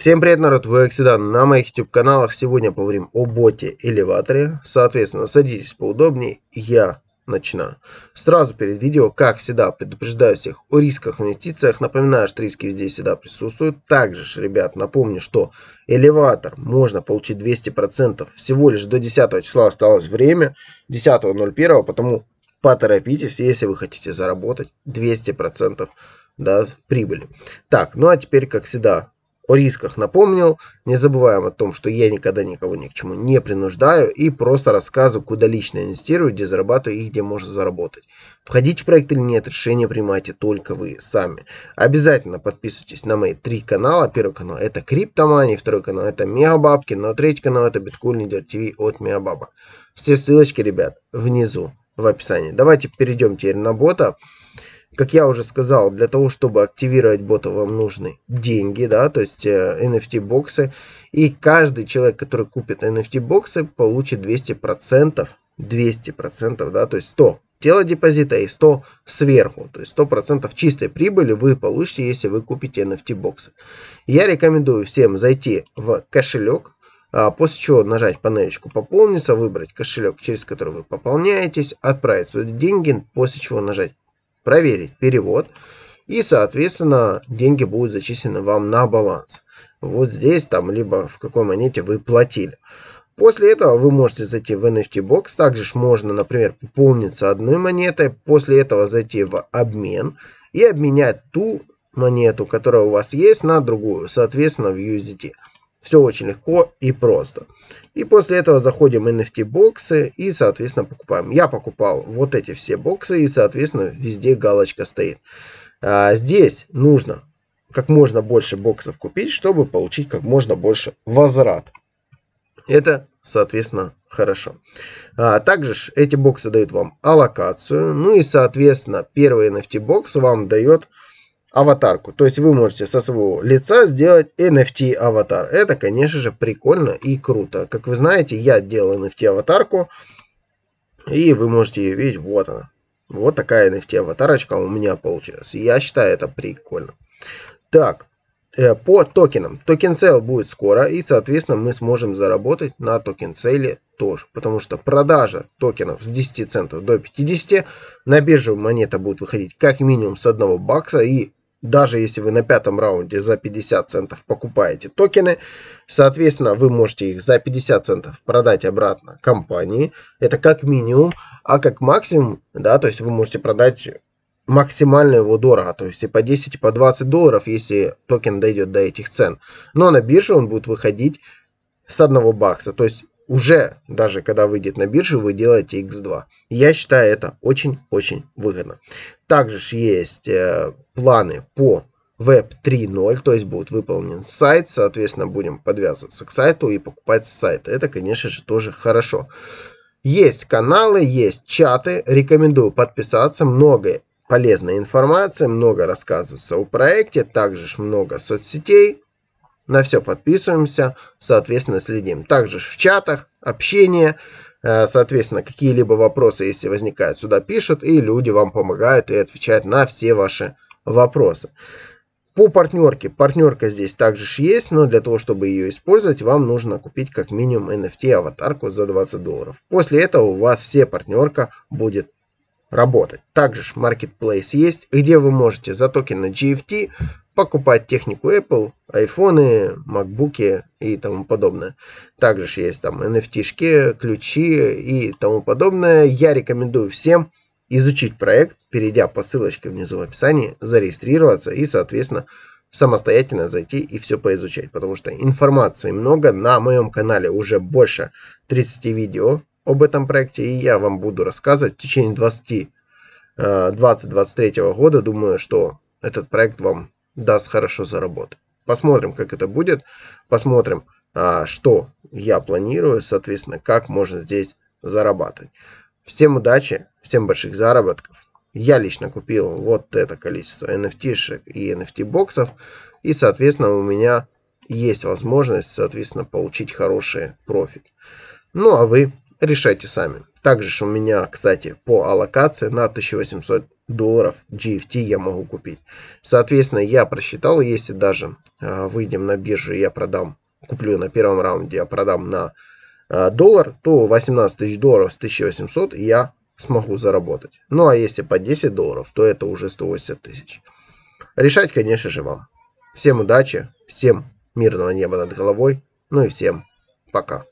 Всем привет, народ, вы Оксидан. На моих YouTube каналах сегодня поговорим о боте элеваторе. Соответственно, садитесь поудобнее, я начинаю. Сразу перед видео, как всегда, предупреждаю всех о рисках в инвестициях. Напоминаю, что риски везде всегда присутствуют. Также же, ребят, напомню, что элеватор можно получить 200%. Всего лишь до 10 числа осталось время, 10.01, потому поторопитесь, если вы хотите заработать 200% да, прибыли. Так, ну а теперь, как всегда, о рисках напомнил. Не забываем о том, что я никогда никого ни к чему не принуждаю и просто рассказываю, куда лично инвестирую, где зарабатываю и где можно заработать. Входить в проект или нет, решение принимайте только вы сами. Обязательно подписывайтесь на мои три канала. Первый канал это Криптомания, второй канал это Мегабабки, ну а третий канал это Биткоин Лидер ТВ от Мегабабок. Все ссылочки, ребят, внизу в описании. Давайте перейдем теперь на бота. Как я уже сказал, для того, чтобы активировать бота, вам нужны деньги, да, то есть э, NFT-боксы. И каждый человек, который купит NFT-боксы, получит 200%, 200%, да, то есть 100 тело депозита и 100 сверху. То есть 100% чистой прибыли вы получите, если вы купите NFT-боксы. Я рекомендую всем зайти в кошелек, а, после чего нажать панелечку «Пополниться», выбрать кошелек, через который вы пополняетесь, отправить свои деньги, после чего нажать проверить перевод, и, соответственно, деньги будут зачислены вам на баланс. Вот здесь, там, либо в какой монете вы платили. После этого вы можете зайти в NFT Box, также можно, например, пополниться одной монетой, после этого зайти в обмен и обменять ту монету, которая у вас есть, на другую, соответственно, в USDT. Все очень легко и просто. И после этого заходим в NFT боксы и, соответственно, покупаем. Я покупал вот эти все боксы и, соответственно, везде галочка стоит. А здесь нужно как можно больше боксов купить, чтобы получить как можно больше возврат. Это, соответственно, хорошо. А, также эти боксы дают вам аллокацию. Ну и, соответственно, первый NFT бокс вам дает аватарку. То есть вы можете со своего лица сделать NFT аватар. Это, конечно же, прикольно и круто. Как вы знаете, я делал NFT аватарку. И вы можете ее видеть. Вот она. Вот такая NFT аватарочка у меня получилась. Я считаю это прикольно. Так, э, по токенам. Токен сейл будет скоро, и, соответственно, мы сможем заработать на токен сейле тоже. Потому что продажа токенов с 10 центов до 50 на биржу монета будет выходить как минимум с 1 бакса и даже если вы на пятом раунде за 50 центов покупаете токены, соответственно, вы можете их за 50 центов продать обратно компании. Это как минимум, а как максимум, да, то есть вы можете продать максимально его дорого, то есть и по 10, и по 20 долларов, если токен дойдет до этих цен. Но на бирже он будет выходить с одного бакса. То есть уже даже когда выйдет на биржу, вы делаете X2. Я считаю это очень-очень выгодно. Также есть э, планы по Web 3.0, то есть будет выполнен сайт, соответственно, будем подвязываться к сайту и покупать с Это, конечно же, тоже хорошо. Есть каналы, есть чаты, рекомендую подписаться, много полезной информации, много рассказывается о проекте, также много соцсетей, на все подписываемся, соответственно, следим. Также в чатах, общение, э, соответственно, какие-либо вопросы, если возникают, сюда пишут, и люди вам помогают и отвечают на все ваши вопросы. По партнерке. Партнерка здесь также есть, но для того, чтобы ее использовать, вам нужно купить как минимум NFT-аватарку за 20 долларов. После этого у вас все партнерка будет работать. Также Marketplace есть, где вы можете за токены GFT покупать технику Apple, айфоны, макбуки и тому подобное. Также же есть там nft ключи и тому подобное. Я рекомендую всем изучить проект, перейдя по ссылочке внизу в описании, зарегистрироваться и, соответственно, самостоятельно зайти и все поизучать, потому что информации много. На моем канале уже больше 30 видео об этом проекте, и я вам буду рассказывать в течение 20 2023 э, года. Думаю, что этот проект вам даст хорошо заработать. Посмотрим, как это будет. Посмотрим, а, что я планирую, соответственно, как можно здесь зарабатывать. Всем удачи, всем больших заработков. Я лично купил вот это количество NFT-шек и NFT-боксов. И, соответственно, у меня есть возможность, соответственно, получить хороший профит. Ну, а вы решайте сами. Также у меня, кстати, по аллокации на 1800 долларов GFT я могу купить. Соответственно, я просчитал, если даже а, выйдем на биржу, я продам, куплю на первом раунде, я а продам на а, доллар, то 18 тысяч долларов с 1800 я смогу заработать. Ну а если по 10 долларов, то это уже 180 тысяч. Решать, конечно же, вам. Всем удачи, всем мирного неба над головой, ну и всем пока.